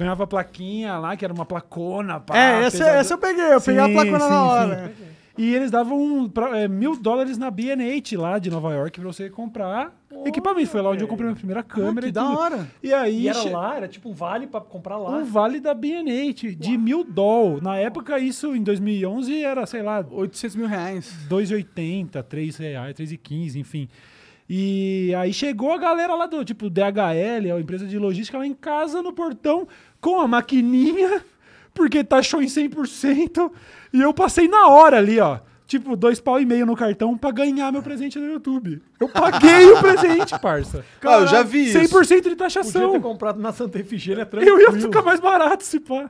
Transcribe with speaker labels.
Speaker 1: Ganhava plaquinha lá, que era uma placona. Pá, é, essa, é- essa eu peguei, eu sim, peguei a placona sim, na hora. Sim. E eles davam um, pra, é, mil dólares na BNH lá de Nova York pra você comprar equipamento. Foi lá onde eu comprei minha primeira câmera. Ah, que e da hora. E aí. E era che... lá, era
Speaker 2: tipo um vale pra comprar lá. Um vale
Speaker 1: da BNH de Uau. mil dólares. Na época, isso em 2011 era, sei lá. 800 mil reais. 2,80, 3 reais, 3,15, enfim. E aí chegou a galera lá do tipo DHL, a empresa de logística, lá em casa no portão com a maquininha, porque taxou em 100%. E eu passei na hora ali, ó. Tipo, dois pau e meio no cartão pra ganhar meu presente no YouTube. Eu paguei o presente, parça. Cara, ah, eu já vi 100% isso.
Speaker 2: de taxação. Podia ter comprado na Santa Efigênia, tranquilo. Eu ia ficar mais barato se pá.